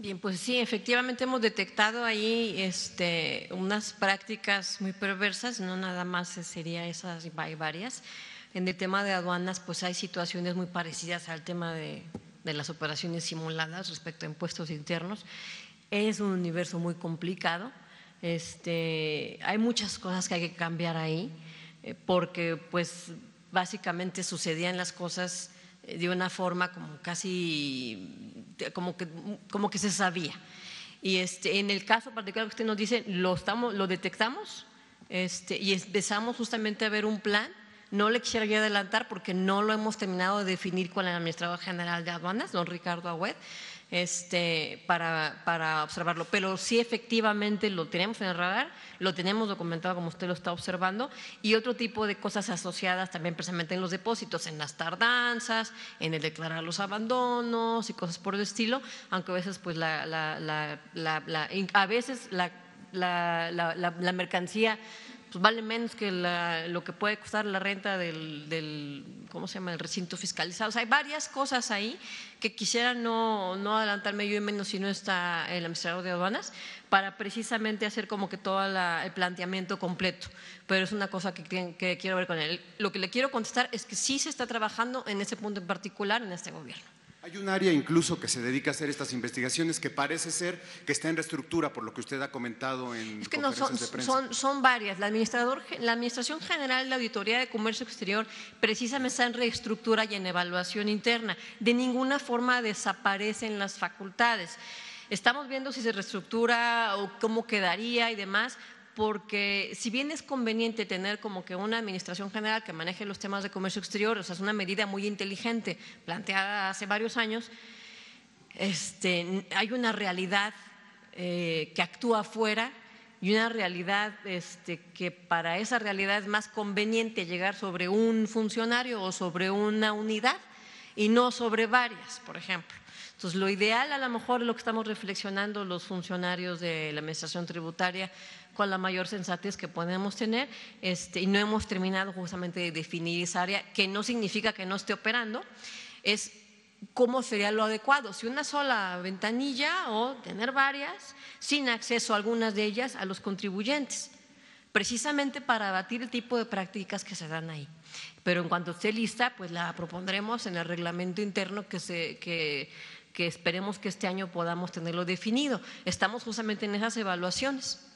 Bien, pues sí, efectivamente hemos detectado ahí este, unas prácticas muy perversas, no nada más sería esas, hay varias. En el tema de aduanas, pues hay situaciones muy parecidas al tema de, de las operaciones simuladas respecto a impuestos internos. Es un universo muy complicado. Este, hay muchas cosas que hay que cambiar ahí, eh, porque pues básicamente sucedían las cosas eh, de una forma como casi, como que, como que se sabía. Y este, en el caso particular que usted nos dice, lo, estamos, lo detectamos este, y empezamos justamente a ver un plan no le quisiera adelantar porque no lo hemos terminado de definir con el administrador general de aduanas, don Ricardo Agüed, este, para, para observarlo. Pero sí efectivamente lo tenemos en el radar, lo tenemos documentado como usted lo está observando, y otro tipo de cosas asociadas también precisamente en los depósitos, en las tardanzas, en el declarar los abandonos y cosas por el estilo, aunque a veces pues a veces la, mercancía pues vale menos que lo que puede costar la renta del, del, ¿cómo se llama?, el recinto fiscalizado. O sea, hay varias cosas ahí que quisiera no, no adelantarme yo y menos si no está el administrador de aduanas, para precisamente hacer como que todo el planteamiento completo. Pero es una cosa que, que quiero ver con él. Lo que le quiero contestar es que sí se está trabajando en ese punto en particular en este gobierno. Hay un área incluso que se dedica a hacer estas investigaciones que parece ser que está en reestructura, por lo que usted ha comentado en es que no, son, de prensa. Son, varias. La, la Administración General de Auditoría de Comercio Exterior precisamente está en reestructura y en evaluación interna. De ninguna forma desaparecen las facultades. Estamos viendo si se reestructura o cómo quedaría y demás, porque si bien es conveniente tener como que una administración general que maneje los temas de comercio exterior, o sea, es una medida muy inteligente planteada hace varios años, este, hay una realidad eh, que actúa afuera y una realidad este, que para esa realidad es más conveniente llegar sobre un funcionario o sobre una unidad y no sobre varias, por ejemplo. Entonces, lo ideal a lo mejor lo que estamos reflexionando los funcionarios de la Administración Tributaria con la mayor sensatez que podemos tener, este, y no hemos terminado justamente de definir esa área, que no significa que no esté operando, es cómo sería lo adecuado, si una sola ventanilla o tener varias, sin acceso a algunas de ellas a los contribuyentes precisamente para abatir el tipo de prácticas que se dan ahí. Pero en cuanto esté lista, pues la propondremos en el reglamento interno que que esperemos que este año podamos tenerlo definido. Estamos justamente en esas evaluaciones.